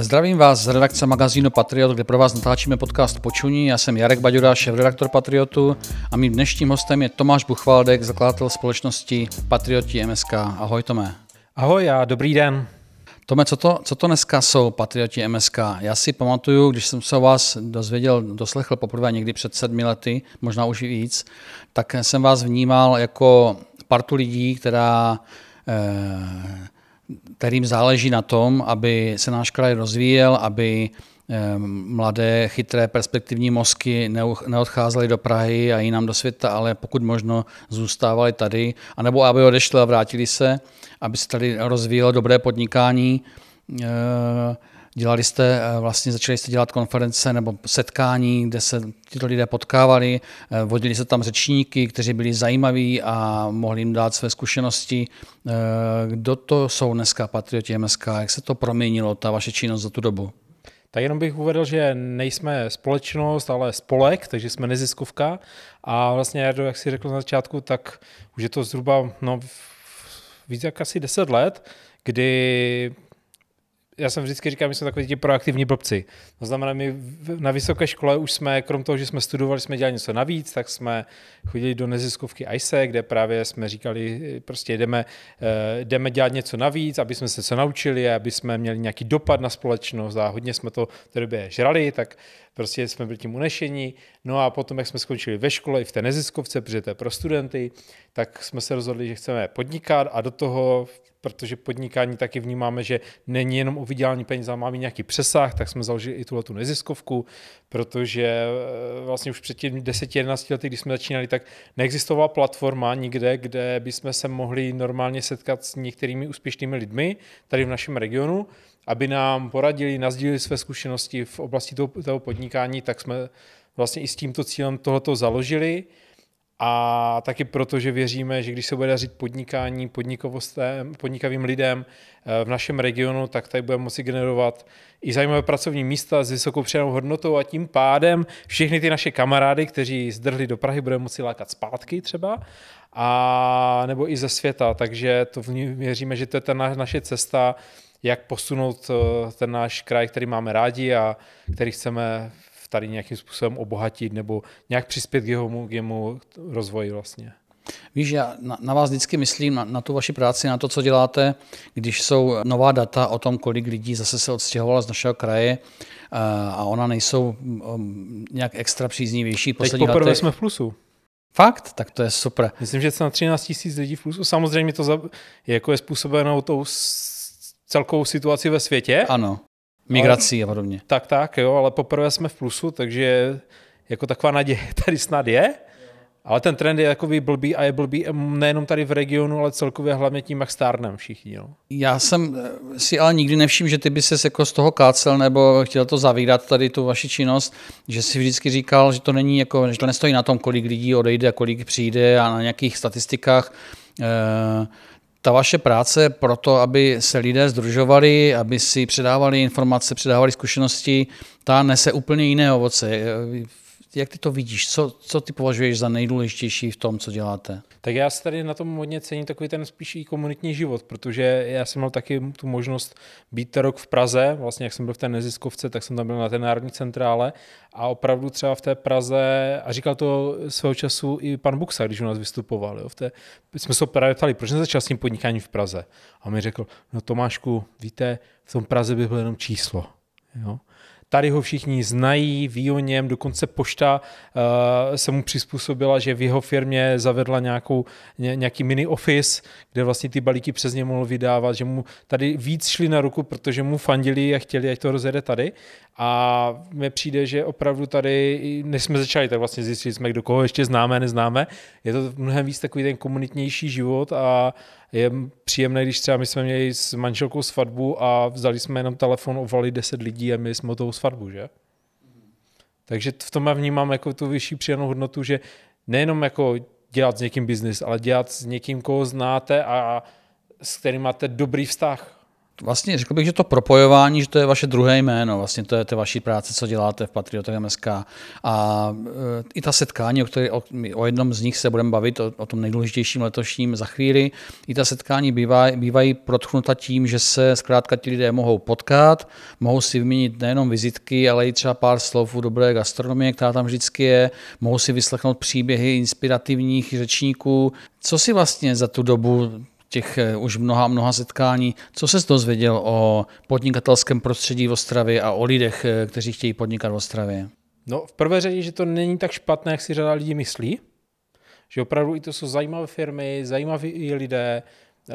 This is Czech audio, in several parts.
Zdravím vás z redakce magazínu Patriot, kde pro vás natáčíme podcast Počuní. Já jsem Jarek Baďura, šéf-redaktor Patriotu a mým dnešním hostem je Tomáš Buchvaldek, zakladatel společnosti Patrioti MSK. Ahoj Tome. Ahoj a dobrý den. Tome, co to, co to dneska jsou Patrioti MSK? Já si pamatuju, když jsem se o vás dozvěděl, doslechl poprvé někdy před sedmi lety, možná už i víc, tak jsem vás vnímal jako partu lidí, která eh, kterým záleží na tom, aby se náš kraj rozvíjel, aby eh, mladé, chytré, perspektivní mozky neodcházely do Prahy a jinam do světa, ale pokud možno zůstávali tady, anebo aby odešli a vrátili se, aby se tady rozvíjelo dobré podnikání eh, Dělali jste, eh, vlastně začali jste dělat konference nebo setkání, kde se tyto lidé potkávali, eh, vodili se tam řečníky, kteří byli zajímaví a mohli jim dát své zkušenosti. Eh, kdo to jsou dneska Patrioti MSK? Jak se to proměnilo, ta vaše činnost za tu dobu? Tak jenom bych uvedl, že nejsme společnost, ale spolek, takže jsme neziskovka. A vlastně, Jardo, jak si řekl na začátku, tak už je to zhruba no, víc jak asi 10 let, kdy já jsem vždycky říkal, my jsme takový ti proaktivní blbci. To znamená, my na vysoké škole už jsme, krom toho, že jsme studovali, jsme dělali něco navíc, tak jsme chodili do neziskovky ISE, kde právě jsme říkali, prostě jdeme, eh, jdeme dělat něco navíc, aby jsme se co naučili, aby jsme měli nějaký dopad na společnost a hodně jsme to v té době žrali, tak prostě jsme byli tím unešení. No a potom, jak jsme skončili ve škole i v té neziskovce, protože to je pro studenty, tak jsme se rozhodli, že chceme podnikat a do toho protože podnikání taky vnímáme, že není jenom o vydělání peněz, ale máme nějaký přesah, tak jsme založili i tuhle tu neziskovku, protože eh, vlastně už před těmi 10-11 lety, když jsme začínali, tak neexistovala platforma nikde, kde bychom se mohli normálně setkat s některými úspěšnými lidmi tady v našem regionu, aby nám poradili, nazdílili své zkušenosti v oblasti toho, toho podnikání, tak jsme vlastně i s tímto cílem tohoto založili. A taky proto, že věříme, že když se bude dařit podnikání, podnikavým lidem eh, v našem regionu, tak tady budeme moci generovat i zajímavé pracovní místa s vysokou přidanou hodnotou a tím pádem všechny ty naše kamarády, kteří zdrhli do Prahy, budeme moci lákat zpátky třeba a nebo i ze světa. Takže to věříme, že to je ta naše cesta, jak posunout eh, ten náš kraj, který máme rádi a který chceme tady nějakým způsobem obohatit nebo nějak přispět k jeho, k jeho rozvoji vlastně. Víš, já na, vás vždycky myslím, na, na tu vaši práci, na to, co děláte, když jsou nová data o tom, kolik lidí zase se odstěhovalo z našeho kraje eh, a ona nejsou mm, mm, nějak extra příznivější. Teď poprvé letech. jsme v plusu. Fakt? Tak to je super. Myslím, že jsme na 13 tisíc lidí v plusu. Samozřejmě to je, jako je způsobeno tou celkovou situaci ve světě. Ano. Migrací a podobně. Tak, tak, jo, ale poprvé jsme v plusu, takže jako taková naděje tady snad je. Ale ten trend je jako blbý a je blbý nejenom tady v regionu, ale celkově hlavně tím, jak stárnem všichni. Jo. Já jsem eh, si ale nikdy nevšiml, že ty by ses jako z toho kácel nebo chtěl to zavírat tady tu vaši činnost, že si vždycky říkal, že to není jako, že to nestojí na tom, kolik lidí odejde a kolik přijde a na nějakých statistikách eh, ta vaše práce pro to, aby se lidé združovali, aby si předávali informace, předávali zkušenosti, ta nese úplně jiné ovoce jak ty to vidíš? Co, co ty považuješ za nejdůležitější v tom, co děláte? Tak já si tady na tom hodně cením takový ten spíš i komunitní život, protože já jsem měl taky tu možnost být rok v Praze, vlastně jak jsem byl v té neziskovce, tak jsem tam byl na té národní centrále a opravdu třeba v té Praze, a říkal to svého času i pan Buxa, když u nás vystupoval, jo, v té, jsme se právě ptali, proč nezačal s tím podnikáním v Praze? A on mi řekl, no Tomášku, víte, v tom Praze by bylo jenom číslo. Jo? Tady ho všichni znají, ví o něm, dokonce pošta uh, se mu přizpůsobila, že v jeho firmě zavedla nějakou, ně, nějaký mini office, kde vlastně ty balíky přes ně mohl vydávat, že mu tady víc šli na ruku, protože mu fandili a chtěli, ať to rozjede tady. A mně přijde, že opravdu tady, než jsme začali, tak vlastně zjistili jsme, kdo koho ještě známe, neznáme. Je to mnohem víc takový ten komunitnější život a je příjemné, když třeba my jsme měli s manželkou svatbu a vzali jsme jenom telefon, ovali 10 lidí a měli jsme toho svatbu, že? Takže v tom já vnímám jako tu vyšší příjemnou hodnotu, že nejenom jako dělat s někým biznis, ale dělat s někým, koho znáte a s kterým máte dobrý vztah vlastně řekl bych, že to propojování, že to je vaše druhé jméno, vlastně to je ta vaší práce, co děláte v Patriotech MSK. A e, i ta setkání, o, které, o, o jednom z nich se budeme bavit, o, o tom nejdůležitějším letošním za chvíli, i ta setkání bývaj, bývají protchnuta tím, že se zkrátka ti lidé mohou potkat, mohou si vyměnit nejenom vizitky, ale i třeba pár slov u dobré gastronomie, která tam vždycky je, mohou si vyslechnout příběhy inspirativních řečníků. Co si vlastně za tu dobu těch eh, už mnoha, mnoha setkání. Co se dozvěděl o podnikatelském prostředí v Ostravě a o lidech, eh, kteří chtějí podnikat v Ostravě? No, v prvé řadě, že to není tak špatné, jak si řada lidí myslí. Že opravdu i to jsou zajímavé firmy, zajímaví i lidé, eh,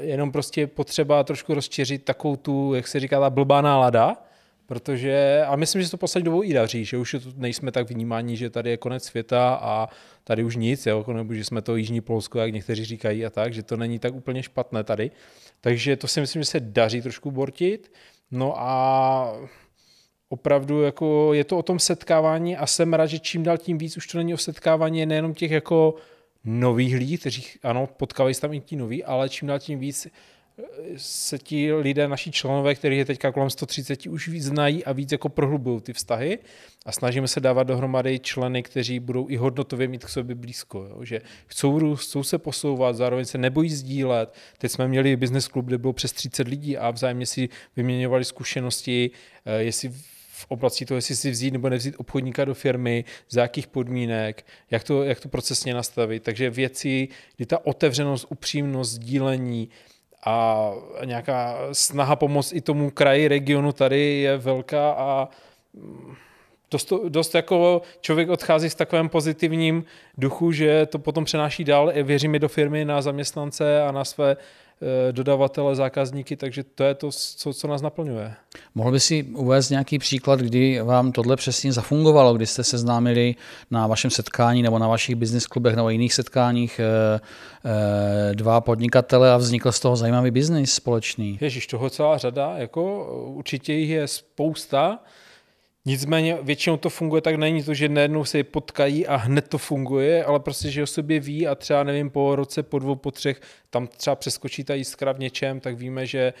jenom prostě potřeba trošku rozčeřit takovou tu, jak se říká, ta blbá nálada, Protože, a myslím, že se to poslední dobou i daří, že už nejsme tak vnímáni, že tady je konec světa a tady už nic, jo, jako nebo že jsme to Jižní Polsko, jak někteří říkají a tak, že to není tak úplně špatné tady. Takže to si myslím, že se daří trošku bortit. No a opravdu jako je to o tom setkávání a jsem rád, že čím dál tím víc už to není o setkávání nejenom těch jako nových lidí, kteří ano, potkávají se tam i ti noví, ale čím dál tím víc se ti lidé, naši členové, kterých je teďka kolem 130, už víc znají a víc jako prohlubují ty vztahy a snažíme se dávat dohromady členy, kteří budou i hodnotově mít k sobě blízko, jo? že chcou růst, chcou se posouvat, zároveň se nebojí sdílet. Teď jsme měli business klub, kde bylo přes 30 lidí a vzájemně si vyměňovali zkušenosti, eh, jestli v oblasti toho, jestli si vzít nebo nevzít obchodníka do firmy, za jakých podmínek, jak to, jak to procesně nastavit. Takže věci, kdy ta otevřenost, upřímnost, sdílení, a nějaká snaha pomoct i tomu kraji, regionu tady je velká a mm, dost, dost jako člověk odchází s takovým pozitivním duchu, že to potom přenáší dál, věřím i do firmy, na zaměstnance a na své Eh, dodavatele, zákazníky, takže to je to, co, co nás naplňuje. Mohl by si uvést nějaký příklad, kdy vám tohle přesně zafungovalo, kdy jste se známili na vašem setkání nebo na vašich business klubech nebo jiných setkáních eh, eh, dva podnikatele a vznikl z toho zajímavý biznis společný? Ježíš, toho celá řada, jako určitě jich je spousta. Nicméně většinou to funguje tak, není to, že najednou se potkají a hned to funguje, ale prostě, že o sobě ví a třeba nevím, po roce, po dvou, po třech, tam třeba přeskočí ta jiskra v něčem, tak víme, že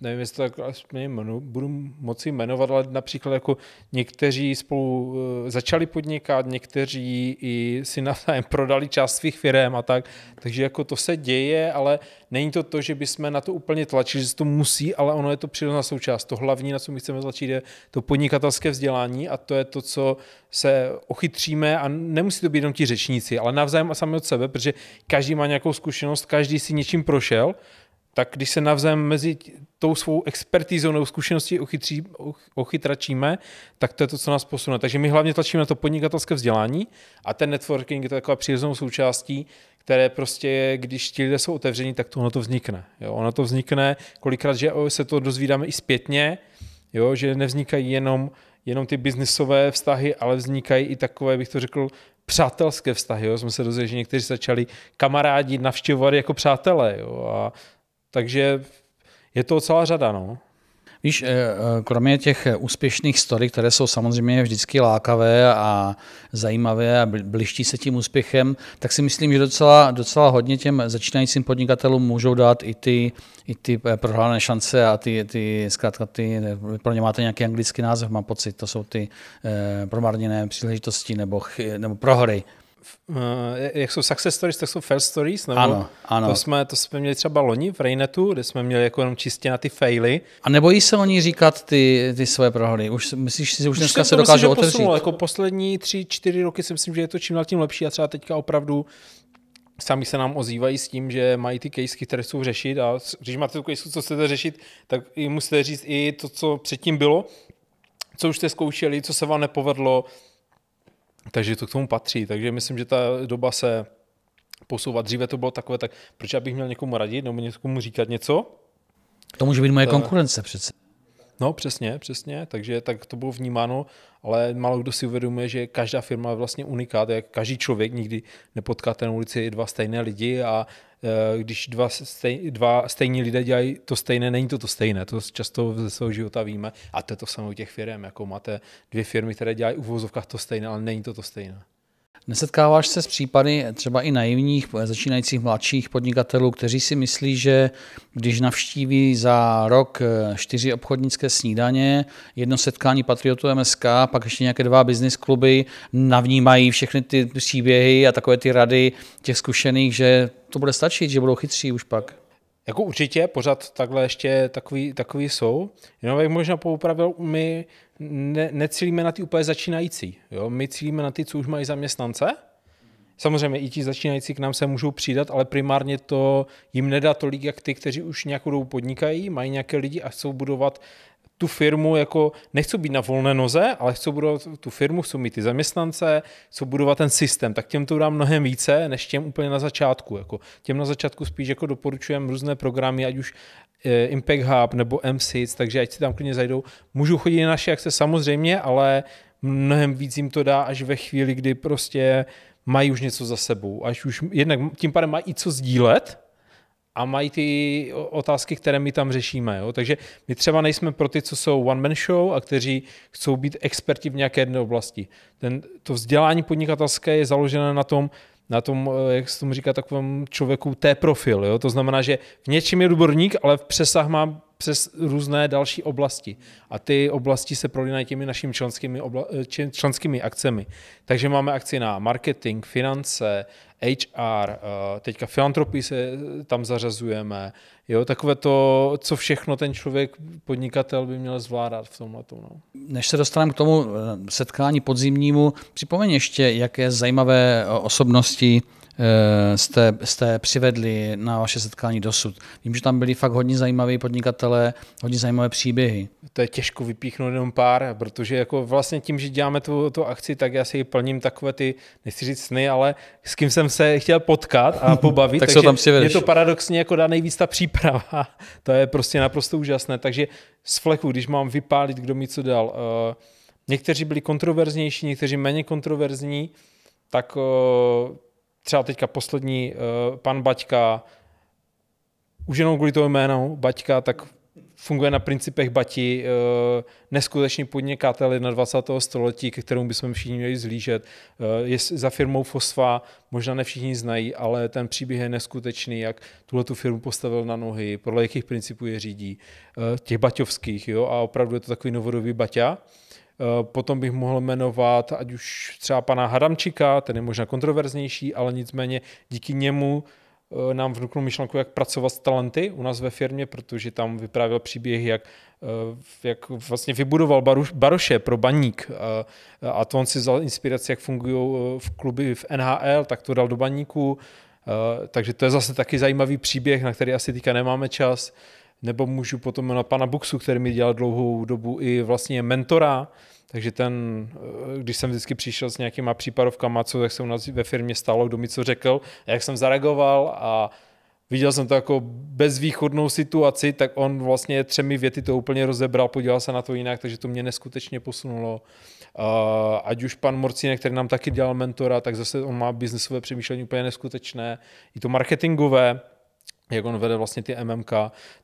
nevím, jestli to tak aspoň jmenu, budu moci jmenovat, ale například jako někteří spolu eh, začali podnikat, někteří i si navzájem prodali část svých firm a tak, takže jako to se děje, ale není to to, že bychom na to úplně tlačili, že se to musí, ale ono je to přirozená součást. To hlavní, na co my chceme tlačit, je to podnikatelské vzdělání a to je to, co se ochytříme a nemusí to být jenom ti řečníci, ale navzájem a sami od sebe, protože každý má nějakou zkušenost, každý si něčím prošel, tak když se navzájem mezi tou svou expertízou nebo zkušeností ochytří, ochytračíme, tak to je to, co nás posune. Takže my hlavně tlačíme na to podnikatelské vzdělání a ten networking je taková přirozenou součástí, které prostě, když ti lidé jsou otevření, tak to ono to vznikne. Jo? Ono to vznikne, kolikrát, že se to dozvídáme i zpětně, jo? že nevznikají jenom, jenom ty biznisové vztahy, ale vznikají i takové, bych to řekl, přátelské vztahy. Jo? Jsme se dozvěděli, že někteří začali kamarádi navštěvovat jako přátelé jo? a takže je to celá řada, no. Víš, eh, eh, kromě těch eh, úspěšných story, které jsou samozřejmě vždycky lákavé a zajímavé a bliští se tím úspěchem, tak si myslím, že docela, docela hodně těm začínajícím podnikatelům můžou dát i ty, i ty prohlášené šance a ty, ty zkrátka ty, pro ně máte nějaký anglický název, mám pocit, to jsou ty eh, promarněné příležitosti nebo, nebo prohry. Eh, jak jsou success stories, tak jsou fail stories, nebo ano, ano. To, jsme, to jsme měli třeba loni v Rainetu, kde jsme měli jako jenom čistě na ty faily. A nebojí se oni říkat ty, ty své prohry? Už myslíš že už dneska se dokáže otevřít? Posunul, Jako poslední tři, čtyři roky si myslím, že je to čím dál tím lepší a třeba teďka opravdu sami se nám ozývají s tím, že mají ty casey, které jsou řešit a když máte tu casey, co chcete řešit, tak musíte říct i to, co předtím bylo, co už jste zkoušeli, co se vám nepovedlo, takže to k tomu patří. Takže myslím, že ta doba se posouvá. Dříve to bylo takové, tak proč já bych měl někomu radit nebo někomu říkat něco? To může být moje eh, konkurence přece. No přesně, přesně, takže tak to bylo vnímáno, ale málo kdo si uvědomuje, že každá firma je vlastně unikát, jak každý člověk nikdy nepotkáte na ulici dva stejné lidi a e, když dva, stej, dva stejní lidé dělají to stejné, není to to stejné, to často ze svého života víme a to je to samo u těch firm, jako máte dvě firmy, které dělají u uvozovkách to stejné, ale není to to stejné. Nesetkáváš se s případy třeba i naivních, začínajících mladších podnikatelů, kteří si myslí, že když navštíví za rok eh, čtyři obchodnické snídaně, jedno setkání Patriotu MSK, pak ještě nějaké dva business kluby, navnímají všechny ty příběhy a takové ty rady těch zkušených, že to bude stačit, že budou chytří už pak. Jako určitě, pořád takhle ještě takový, takový jsou. Jenom bych možná poupravil, my ne, necílíme na ty úplně začínající. Jo? My cílíme na ty, co už mají zaměstnance. Samozřejmě i ti začínající k nám se můžou přidat, ale primárně to jim nedá tolik, jak ty, kteří už nějakou dobu podnikají, mají nějaké lidi a chcou budovat tu firmu, jako nechci být na volné noze, ale chci budovat tu firmu, chci mít ty zaměstnance, chci budovat ten systém, tak těm to dám mnohem více, než těm úplně na začátku. Jako těm na začátku spíš jako doporučujem různé programy, ať už Eh, Impact Hub nebo MSIC, takže ať si tam klidně zajdou. Můžou chodit na naše akce samozřejmě, ale mnohem víc jim to dá až ve chvíli, kdy prostě mají už něco za sebou. Až už jednak tím pádem mají co sdílet, a mají ty otázky, které my tam řešíme. Jo? Takže my třeba nejsme pro ty, co jsou one-man show a kteří chcou být experti v nějaké jedné oblasti. Ten, to vzdělání podnikatelské je založené na tom, na tom, eh, jak se tomu říká, takovém člověku T profil. Jo? To znamená, že v něčem je odborník, ale v přesah má přes různé další oblasti. A ty oblasti se prolínají těmi našimi členskými, obla- eh, členskými akcemi. Takže máme akci na marketing, finance, HR, eh, teďka filantropii se eh, tam zařazujeme. Jo, takové to, co všechno ten člověk, podnikatel by měl zvládat v tomhle. No. Než se dostaneme k tomu setkání podzimnímu, připomeň ještě, jaké zajímavé osobnosti Eh, jste, jste přivedli na vaše setkání dosud. Vím, že tam byli fakt hodně zajímaví podnikatelé, hodně zajímavé příběhy. To je těžko vypíchnout jenom pár, protože jako vlastně tím, že děláme tu, tu akci, tak já si plním takové ty, nechci říct sny, ale s kým jsem se chtěl potkat a pobavit. tak takže tam přivedeš. Je to paradoxně jako dá nejvíc ta příprava. to je prostě naprosto úžasné. Takže z fleku, když mám vypálit, kdo mi co dal. Uh, někteří byli kontroverznější, někteří méně kontroverzní, tak uh, třeba teďka poslední uh, pan Baťka, už jenom kvůli toho jménu Baťka, tak funguje na principech Bati, eh, neskutečný podnikatel 21. století, ke kterému bychom všichni měli zlížet. Eh, je za firmou Fosfa, možná ne všichni znají, ale ten příběh je neskutečný, jak tuhle tu firmu postavil na nohy, podle jakých principů je řídí, těch baťovských, jo, a opravdu je to takový novodobý Baťa. Eh, potom bych mohl jmenovat ať už třeba pana Hadamčika, ten je možná kontroverznější, ale nicméně díky němu eh, nám vnuknul myšlenku, jak pracovat s talenty u nás ve firmě, protože tam vyprávěl příběh, jak, eh, jak vlastně vybudoval baruš, baroše pro baník a, a to on si vzal inspiraci, jak fungují v kluby v NHL, tak to dal do baníku, takže to je zase taky zajímavý příběh, na který asi teďka nemáme čas nebo můžu potom na pana Buxu, který mi dělal dlouhou dobu i vlastně mentora, takže ten, eh, když jsem vždycky přišel s nějakýma případovkama, co jak se u nás ve firmě stalo, kdo mi co řekl, jak jsem zareagoval a viděl jsem to jako bezvýchodnou situaci, tak on vlastně třemi věty to úplně rozebral, podíval se na to jinak, takže to mě neskutečně posunulo. Eh, ať už pan Morcínek, který nám taky dělal mentora, tak zase on má biznesové přemýšlení úplně neskutečné, i to marketingové, jak on vede vlastně ty MMK,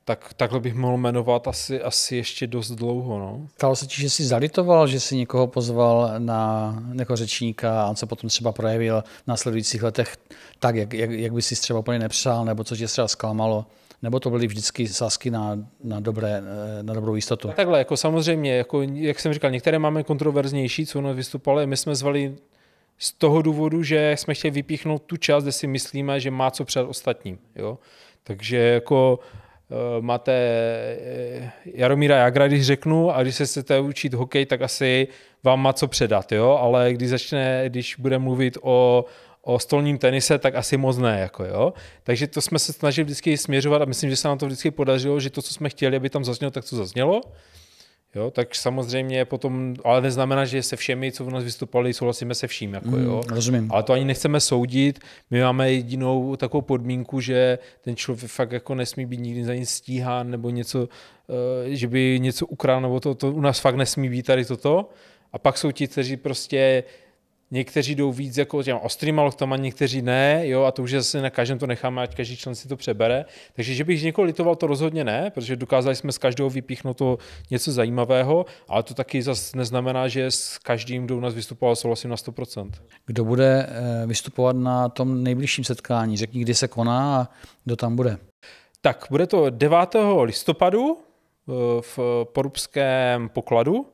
tak takhle bych mohl jmenovat asi, asi ještě dost dlouho. No. Stalo se ti, že jsi zalitoval, že jsi někoho pozval na někoho jako řečníka a on se potom třeba projevil v následujících letech tak, jak, jak, jak by si třeba úplně nepřál, nebo co tě třeba zklamalo? nebo to byly vždycky sázky na, na, dobré, eh, na dobrou jistotu? Takhle, jako samozřejmě, jako, jak jsem říkal, některé máme kontroverznější, co ono vystupovali, my jsme zvali z toho důvodu, že jsme chtěli vypíchnout tu část, kde si myslíme, že má co před ostatním. Jo? Takže jako eh, máte eh, Jaromíra Jagra, když řeknu, a když se chcete učit hokej, tak asi vám má co předat, jo? ale když začne, když bude mluvit o, o stolním tenise, tak asi moc ne. Jako jo. Takže to jsme se snažili vždycky směřovat a myslím, že se nám to vždycky podařilo, že to, co jsme chtěli, aby tam zaznělo, tak to zaznělo. Jo, tak samozřejmě potom, ale neznamená, že se všemi, co v nás vystupovali, souhlasíme se vším. Jako, mm, jo. Rozumím. Ale to ani nechceme soudit. My máme jedinou takovou podmínku, že ten člověk fakt jako nesmí být nikdy za nic stíhán nebo něco, eh, že by něco ukradl, nebo to, to u nás fakt nesmí být tady toto. A pak jsou ti, kteří prostě někteří jdou víc jako těm ostrýma loktama, někteří ne, jo, a to už je zase na každém to necháme, ať každý člen si to přebere. Takže, že bych někoho litoval, to rozhodně ne, protože dokázali jsme s každou vypíchnout to něco zajímavého, ale to taky zase neznamená, že s každým, kdo u nás vystupoval, souhlasím na 100%. Kdo bude eh, vystupovat na tom nejbližším setkání? Řekni, kdy se koná a kdo tam bude. Tak, bude to 9. listopadu eh, v Porubském pokladu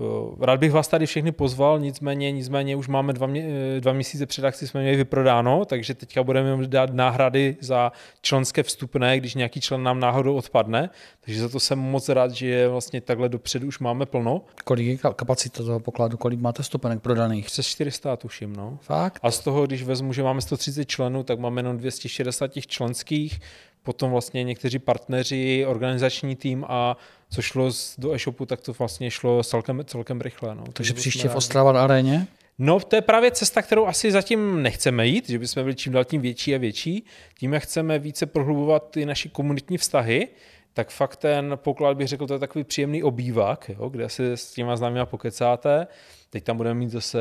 Eh, rád bych vás tady všechny pozval, nicméně, nicméně už máme dva, mě, eh, dva měsíce před akci, jsme měli vyprodáno, takže teďka budeme dát náhrady za členské vstupné, když nějaký člen nám náhodou odpadne. Takže za to jsem moc rád, že vlastně takhle dopředu už máme plno. Kolik je kapacita toho pokladu, kolik máte vstupenek prodaných? Přes 400 tuším, no. Fakt? A z toho, když vezmu, že máme 130 členů, tak máme jenom 260 těch členských, potom vlastně někteří partneři, organizační tým a co šlo z, do e-shopu, tak to vlastně šlo celkem, celkem rychle. No. Takže příště v na aréně? No, to je právě cesta, kterou asi zatím nechceme jít, že bychom byli čím dál tím větší a větší. Tím, jak chceme více prohlubovat ty naše komunitní vztahy, tak fakt ten poklad bych řekl, to je takový příjemný obývak, jo, kde se s těma známýma pokecáte. Teď tam budeme mít zase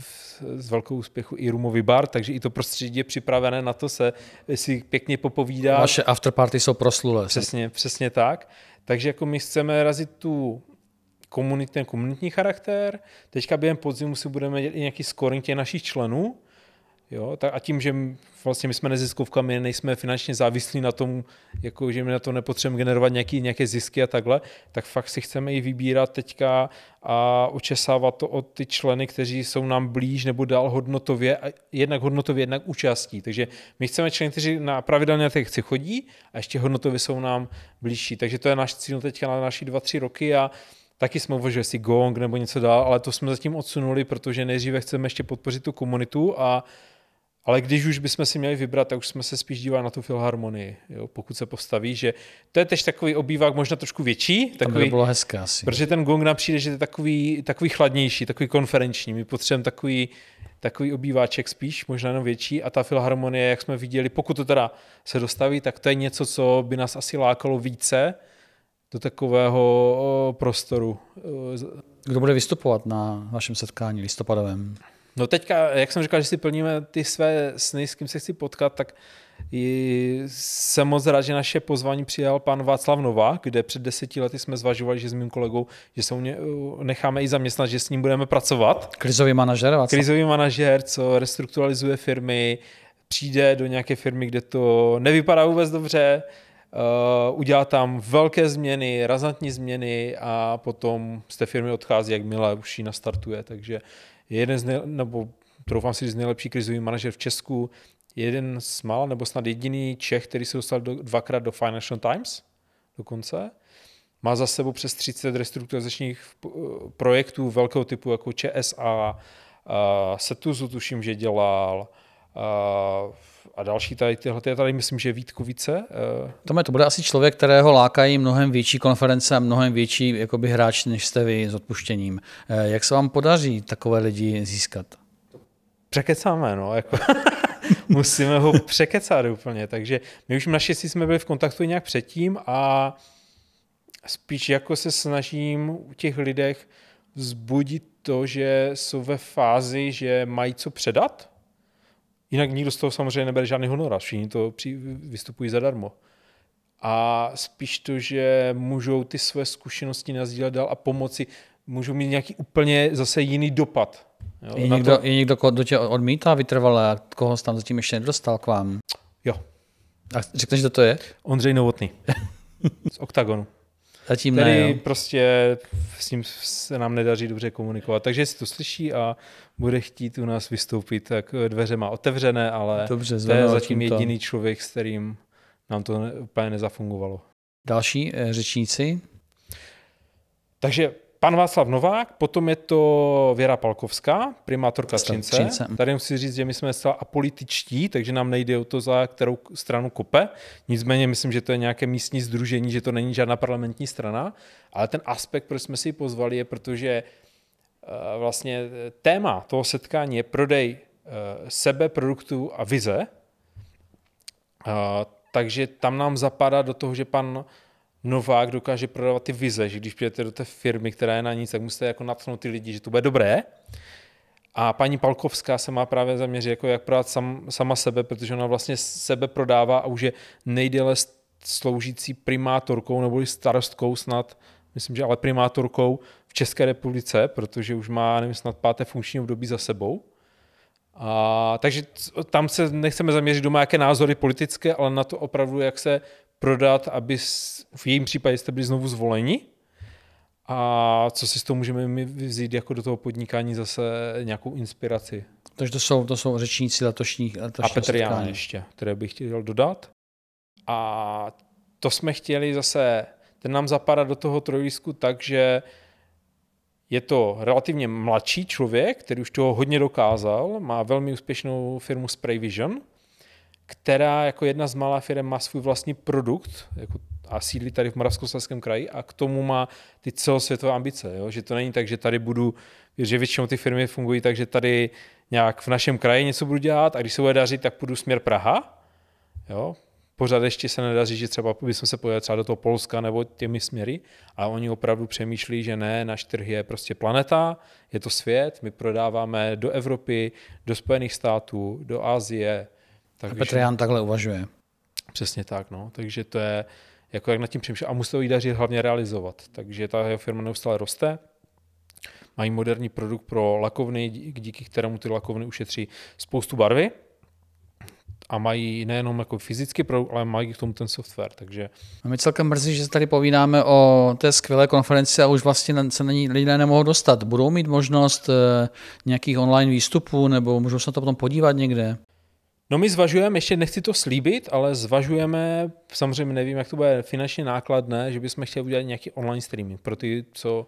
v, z velkou úspěchu i rumový bar, takže i to prostředí je připravené na to se si pěkně popovídá. Vaše afterparty jsou proslulé. Přesně, přesně tak. Takže jako my chceme razit tu komunit, ten komunitní charakter. Teďka během podzimu si budeme dělat i nějaký scoring těch našich členů, Jo, a tím, že vlastně my jsme neziskovka, my nejsme finančně závislí na tom, jako, že my na to nepotřebujeme generovat nějaký, nějaké zisky a takhle, tak fakt si chceme i vybírat teďka a očesávat to od ty členy, kteří jsou nám blíž nebo dál hodnotově, a jednak hodnotově, jednak účastí. Takže my chceme členy, kteří na pravidelně na těch chodí a ještě hodnotově jsou nám blížší. Takže to je náš cíl teďka na naší dva, tři roky a taky jsme uvažovali si gong nebo něco dál, ale to jsme zatím odsunuli, protože nejdříve chceme ještě podpořit tu komunitu a ale když už bychom si měli vybrat, tak už jsme se spíš dívali na tu filharmonii, jo, pokud se postaví, že to je tež takový obývák možná trošku větší. Takový, to by bylo hezké asi. Protože ten gong nám přijde, že je takový, takový chladnější, takový konferenční. My potřebujeme takový, takový obýváček spíš, možná jenom větší a ta filharmonie, jak jsme viděli, pokud to teda se dostaví, tak to je něco, co by nás asi lákalo více do takového prostoru. Kdo bude vystupovat na vašem setkání listopadovém? No teďka, jak jsem říkal, že si plníme ty své sny, s kým se chci potkat, tak jsem moc rád, že naše pozvání přijal pan Václav Nová, kde před deseti lety jsme zvažovali, že s mým kolegou, že se ně necháme i zaměstnat, že s ním budeme pracovat. Krizový manažer Václav. Krizový manažer, co restrukturalizuje firmy, přijde do nějaké firmy, kde to nevypadá vůbec dobře, Uh, udělá tam velké změny, razantní změny a potom z té firmy odchází, jakmile už ji nastartuje. Takže je jeden z nej, nebo troufám si, z nejlepší krizový manažer v Česku, jeden z mal nebo snad jediný Čech, který se dostal do, dvakrát do Financial Times dokonce. Má za sebou přes 30 restrukturalizačních eh, projektů velkého typu jako ČSA, uh, Setuzu tuším, že dělal, a, a další tady, tyhle je tady, myslím, že Vítku více. Eh. Tome, to bude asi člověk, kterého lákají mnohem větší konference a mnohem větší jakoby, hráč, než jste vy s odpuštěním. Eh, jak se vám podaří takové lidi získat? Překecáme, no. Jako. musíme ho překecat úplně. Takže my už naštěstí jsme byli v kontaktu nějak předtím a spíš jako se snažím u těch lidech vzbudit to, že jsou ve fázi, že mají co předat, Jinak nikdo z toho samozřejmě nebere žádný honorář, všichni to při, vystupují zadarmo. A spíš to, že můžou ty své zkušenosti nazdílet dál a pomoci, můžou mít nějaký úplně zase jiný dopad. Jo, je, někdo, to... je někdo, kdo tě odmítá vytrvalé, koho jsi tam zatím ještě nedostal k vám? Jo. A řekneš, že to je? Ondřej Novotný z oktagonu. Zatím ne, prostě s ním se nám nedaří dobře komunikovat. Takže jestli to slyší a bude chtít u nás vystoupit, tak dveře má otevřené, ale dobře, to je zatím jediný člověk, s kterým nám to úplně nezafungovalo. Další eh, řečníci? Takže pan Václav Novák, potom je to Věra Palkovská, primátorka Třince. Třince. Mm. Tady musím říct, že my jsme zcela apolitičtí, takže nám nejde o to, za kterou stranu kope. Nicméně myslím, že to je nějaké místní združení, že to není žádná parlamentní strana. Ale ten aspekt, proč jsme si ji pozvali, je protože eh, vlastně eh, téma toho setkání je prodej eh, sebe, produktů a vize. Takže tam nám zapadá do toho, že pan Novák dokáže prodávat ty vize, že když přijdete do té firmy, která je na nic, tak musíte jako natchnout ty lidi, že to bude dobré. A paní Palkovská se má právě zaměřit, jako jak prodat sam, sama sebe, protože ona vlastně sebe prodává a už je nejdéle sloužící primátorkou nebo starostkou snad, myslím, že ale primátorkou v České republice, protože už má, nevím, snad páté funkční období za sebou. A, takže tam se nechceme zaměřit doma, jaké názory politické, ale na to opravdu, jak se prodat, aby v jejím případě jste byli znovu zvoleni? A co si z toho můžeme my vzít jako do toho podnikání zase nějakou inspiraci? Takže to jsou, to jsou řečníci letošních letošní A Petr Jan ještě, které bych chtěl dodat. A to jsme chtěli zase, ten nám zapadá do toho trojlisku tak, že je to relativně mladší člověk, který už toho hodně dokázal, má velmi úspěšnou firmu Spray Vision – která jako jedna z malá firm má svůj vlastní produkt jako a sídlí tady v Moravskoslezském kraji a k tomu má ty celosvětové ambice. Jo? Že to není tak, že tady budu, že většinou ty firmy fungují tak, že tady nějak v našem kraji něco budu dělat a když se bude dařit, tak půjdu směr Praha. Jo? Pořád ještě se nedaří, že třeba bychom se pojeli třeba do toho Polska nebo těmi směry, ale oni opravdu přemýšlí, že ne, náš trh je prostě planeta, je to svět, my prodáváme do Evropy, do Spojených států, do Asie, tak, a Petr Jan takhle uvažuje. Přesně tak, no. Takže to je, jako jak nad tím přemýšlím. A muselo jí dařit hlavně realizovat. Takže ta jeho firma neustále roste. Mají moderní produkt pro lakovny, díky kterému ty lakovny ušetří spoustu barvy. A mají nejenom jako fyzický produkt, ale mají k tomu ten software. Takže... A mě celkem mrzí, že tady povídáme o té skvělé konferenci a už vlastně se na ní lidé nemohou dostat. Budou mít možnost eh, nějakých online výstupů nebo můžou se na to potom podívat někde? No my zvažujeme, ještě nechci to slíbit, ale zvažujeme, samozřejmě nevím, jak to bude finančně nákladné, že bychom chtěli udělat nějaký online streaming pro ty, co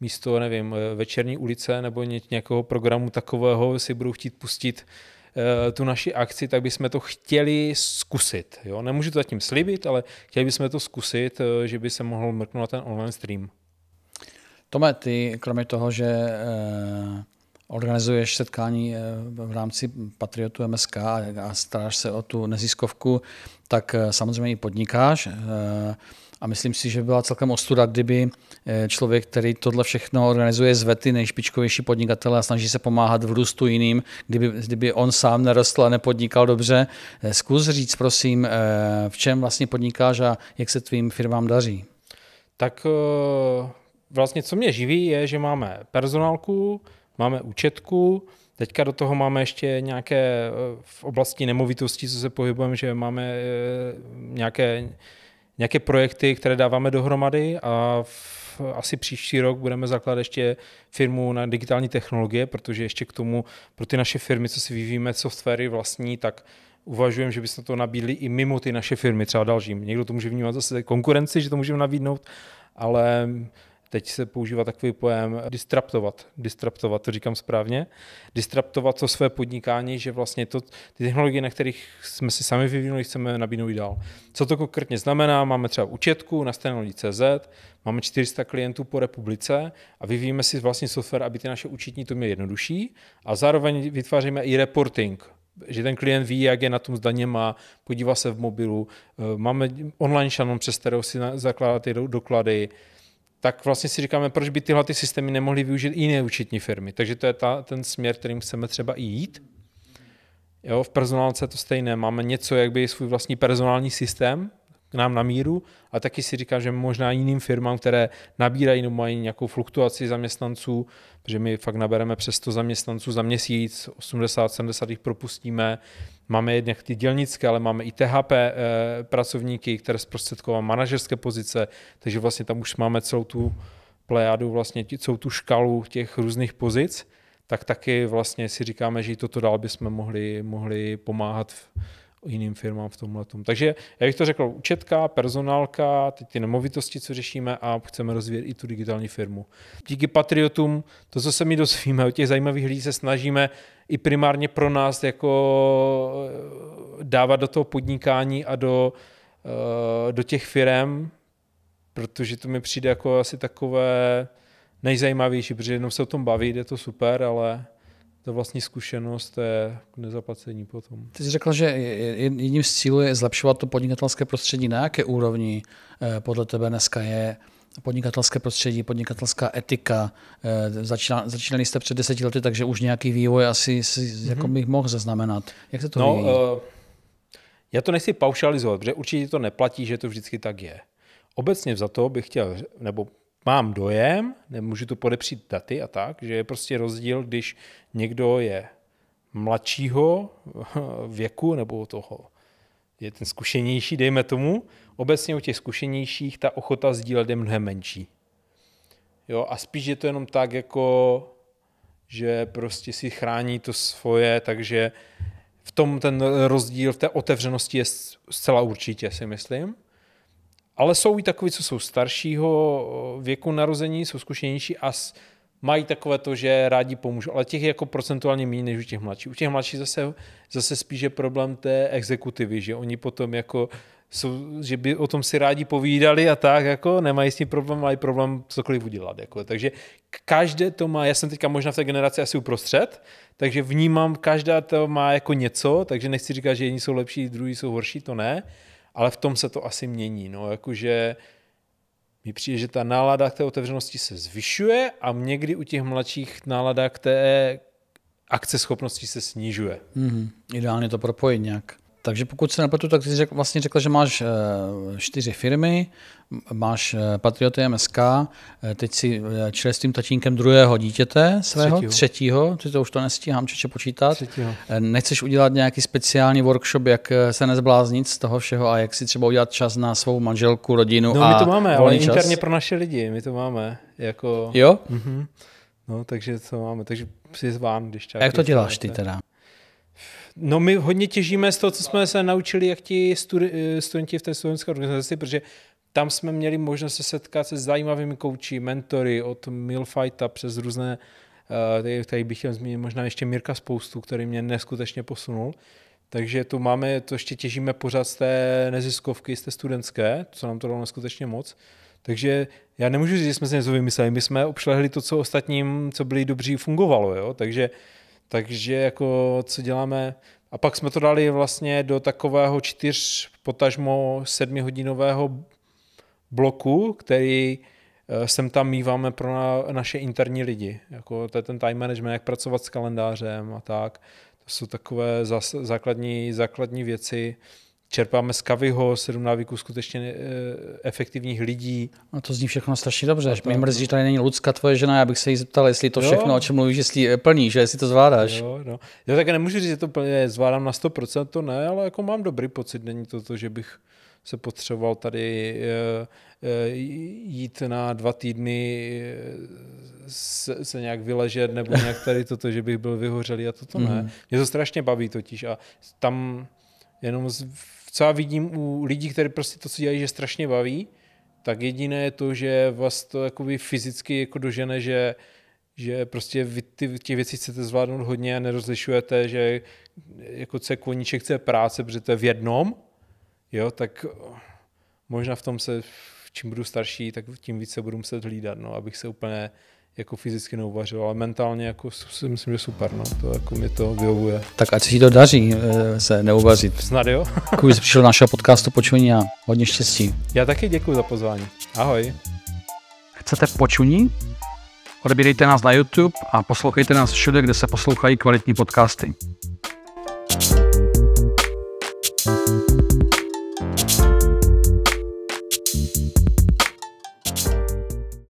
místo, nevím, večerní ulice nebo nějakého programu takového si budou chtít pustit eh, tu naši akci, tak bychom to chtěli zkusit. Jo? Nemůžu to zatím slibit, ale chtěli bychom to zkusit, eh, že by se mohl mrknout na ten online stream. Tome, ty kromě toho, že eh, organizuješ setkání eh, v rámci Patriotu MSK a staráš se o tu neziskovku, tak eh, samozřejmě i podnikáš. Eh, a myslím si, že by byla celkem ostuda, kdyby člověk, který tohle všechno organizuje z vety nejšpičkovější podnikatele a snaží se pomáhat v růstu jiným, kdyby, kdyby on sám nerostl a nepodnikal dobře. Zkus říct, prosím, v čem vlastně podnikáš a jak se tvým firmám daří? Tak vlastně, co mě živí, je, že máme personálku, máme účetku, Teďka do toho máme ještě nějaké eh, v oblasti nemovitostí, co se pohybujeme, že máme eh, nějaké, nějaké projekty, které dáváme dohromady a v, asi příští rok budeme zakládat ještě firmu na digitální technologie, protože ještě k tomu pro ty naše firmy, co si vyvíjíme, softwary vlastní, tak uvažujeme, že bychom to nabídli i mimo ty naše firmy, třeba dalším. Někdo to může vnímat zase jako konkurenci, že to můžeme nabídnout, ale teď se používá takový pojem disruptovat. Disruptovat, to říkám správně. Disruptovat to své podnikání, že vlastně to, ty technologie, na kterých jsme si sami vyvinuli, chceme nabídnout dál. Co to konkrétně znamená? Máme třeba účetku na straně CZ, máme 400 klientů po republice a vyvíjíme si vlastní software, aby ty naše účetní to měly jednodušší a zároveň vytváříme i reporting, že ten klient ví, jak je na tom zdaně má podívá se v mobilu, eh, máme online šanon, přes kterou si zakládá ty doklady, tak vlastně si říkáme, proč by tyhle ty systémy nemohly využít i jiné účetní firmy. Takže to je ta, ten směr, kterým chceme třeba i jít. Jo, v personálce to stejné. Máme něco, jak by svůj vlastní personální systém, k nám na míru a taky si říkám, že možná jiným firmám, které nabírají nebo mají nějakou fluktuaci zaměstnanců, protože my fakt nabereme přes 100 zaměstnanců za měsíc, 80-70 jich propustíme, máme jednak ty dělnické, ale máme i THP eh, pracovníky, které zprostředkovávají manažerské pozice, takže vlastně tam už máme celou tu plejádu, vlastně celou tu škalu těch různých pozic, tak taky vlastně si říkáme, že i toto dál bychom mohli, mohli pomáhat v, jiným firmám v tomhle. Takže já bych to řekl, účetka, personálka, teď ty nemovitosti, co řešíme a chceme rozvíjet i tu digitální firmu. Díky Patriotům, to, co se mi dozvíme o těch zajímavých lidí, se snažíme i primárně pro nás jako eh, dávat do toho podnikání a do, eh, do těch firm, protože to mi přijde jako asi takové nejzajímavější, protože jenom se o tom baví, je to super, ale ta vlastní zkušenost to nezaplacení potom. Ty jsi řekl, že jedním z cílů je zlepšovat to podnikatelské prostředí. Na jaké úrovni eh, podle tebe dneska je podnikatelské prostředí, podnikatelská etika. Eh, začíná, začínali jste před deseti lety, takže už nějaký vývoj asi si, mm-hmm. jako mhm. bych mohl zaznamenat. Jak se to no, vyvíjí? Uh, já to nechci paušalizovat, protože určitě to neplatí, že to vždycky tak je. Obecně za to bych chtěl, nebo mám dojem, nemůžu to podepřít daty a tak, že je prostě rozdíl, když někdo je mladšího věku nebo toho je ten zkušenější, dejme tomu, obecně u těch zkušenějších ta ochota sdílet je mnohem menší. Jo, a spíš je to jenom tak, jako, že prostě si chrání to svoje, takže v tom ten rozdíl v té otevřenosti je zcela určitě, si myslím. Ale jsou i takový, co jsou staršího eh, věku narození, jsou zkušenější a mají takové to, že rádi pomůžou, ale těch je jako procentuálně méně než u těch mladších. U těch mladších zase, zase spíš je problém té exekutivy, že oni potom jako jsou, že by o tom si rádi povídali a tak, jako nemají s tím problém, mají problém cokoliv udělat. Jako. Takže každé to má, já jsem teďka možná v té generaci asi uprostřed, takže vnímám, každá to má jako něco, takže nechci říkat, že jedni jsou lepší, druhý jsou horší, to ne, ale v tom se to asi mění. No, jakože mi přijde, že ta nálada k té otevřenosti se zvyšuje a někdy u těch mladších nálada k té akceschopnosti se snižuje. Mm, ideálně to propojit nějak. Takže pokud se napletu, tak jsi řekl, vlastně řekl, že máš eh, čtyři firmy, máš eh, Patrioty MSK, eh, teď si čili s tím tatínkem druhého dítěte svého, třetího, třetího ty to už to nestíhám čeče počítat. Třetího. Nechceš udělat nějaký speciální workshop, jak se nezbláznit z toho všeho a jak si třeba udělat čas na svou manželku, rodinu no, a my to máme, ale čas. interně pro naše lidi, my to máme. Jako... Jo? Mm-hmm. No, takže co máme, takže jsi zván, když čas. A jak to děláš ty teda? No my hodně těžíme z toho, co jsme se naučili, jak ti studi- eh, studenti v té studentské organizaci, protože tam jsme měli možnost se setkat se zajímavými kouči, mentory od Milfighta přes různé, eh, tady bych chtěl zmínit možná ještě Mirka Spoustu, který mě neskutečně posunul. Takže tu máme, to ještě těžíme pořád z té neziskovky, z té studentské, co nám to dalo neskutečně moc. Takže já nemůžu říct, že jsme se něco vymysleli, my jsme obšlehli to, co ostatním, co byli dobří, fungovalo, jo? takže takže jako co děláme? A pak jsme to dali vlastně do takového čtyř potažmo sedmihodinového bloku, který eh, sem tam míváme pro na, naše interní lidi. Jako to je ten time management, jak pracovat s kalendářem a tak. To jsou takové zas, základní, základní věci čerpáme z Kavyho, sedm návyků skutečně e, efektivních lidí. A to zní všechno strašně dobře. Až mě mrzí, no. že tady není Lucka, tvoje žena, já bych se jí zeptal, jestli to všechno, jo. o čem mluvíš, jestli eh, plníš, jestli to zvládáš. Jo, no. Já tak nemůžu říct, že to plně zvládám na 100%, to ne, ale jako mám dobrý pocit, není to to, že bych se potřeboval tady e, e, jít na dva týdny se, se nějak vyležet nebo nějak tady toto, že bych byl vyhořelý a toto ne. Mm. Mě to strašně baví totiž a tam Jenom z, co já vidím u lidí, kteří prostě to, co dělají, že strašně baví, tak jediné je to, že vás to jakoby fyzicky jako dožene, že, že prostě vy ty, ty věci chcete zvládnout hodně a nerozlišujete, že jako je koníček, je práce, protože to je v jednom, jo, tak možná v tom se, čím budu starší, tak tím více budu muset hlídat, no, abych se úplně jako fyzicky neuvařil, ale mentálně jako si myslím, že super, no. to jako mi to vyhovuje. Tak ať se ti to daří eh, se neuvařit. Snad jo. Kuj, jsi přišel našeho podcastu Počuní a hodně štěstí. Já taky děkuji za pozvání. Ahoj. Chcete Počuní? Odebírejte nás na YouTube a poslouchejte nás všude, kde se poslouchají kvalitní podcasty.